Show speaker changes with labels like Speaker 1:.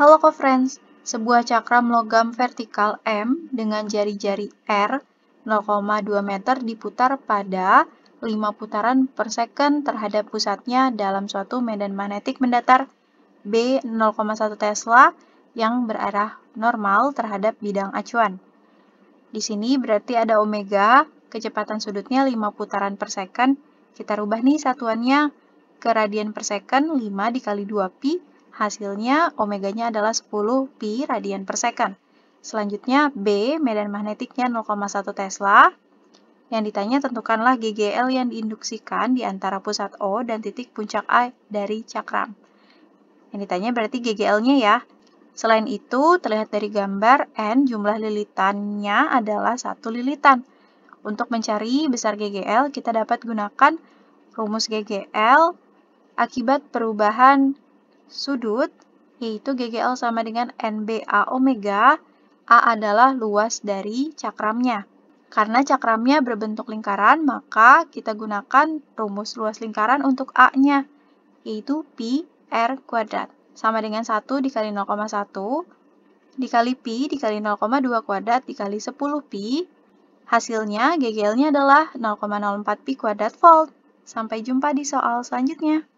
Speaker 1: Halo co-friends, sebuah cakram logam vertikal M dengan jari-jari R 0,2 meter diputar pada 5 putaran per second terhadap pusatnya dalam suatu medan magnetik mendatar B 0,1 Tesla yang berarah normal terhadap bidang acuan. Di sini berarti ada omega, kecepatan sudutnya 5 putaran per second. Kita rubah nih satuannya ke radian per second, 5 dikali 2pi Hasilnya omeganya adalah 10 pi radian per second. Selanjutnya B, medan magnetiknya 0,1 Tesla. Yang ditanya tentukanlah GGL yang diinduksikan di antara pusat O dan titik puncak A dari cakram. Yang ditanya berarti GGL-nya ya. Selain itu, terlihat dari gambar N jumlah lilitannya adalah satu lilitan. Untuk mencari besar GGL, kita dapat gunakan rumus GGL akibat perubahan sudut, yaitu GGL sama dengan NBA omega, A adalah luas dari cakramnya. Karena cakramnya berbentuk lingkaran, maka kita gunakan rumus luas lingkaran untuk A-nya, yaitu pi r kuadrat. Sama dengan 1 dikali 0,1, dikali pi dikali 0,2 kuadrat dikali 10 pi. Hasilnya GGL-nya adalah 0,04 pi kuadrat volt. Sampai jumpa di soal selanjutnya.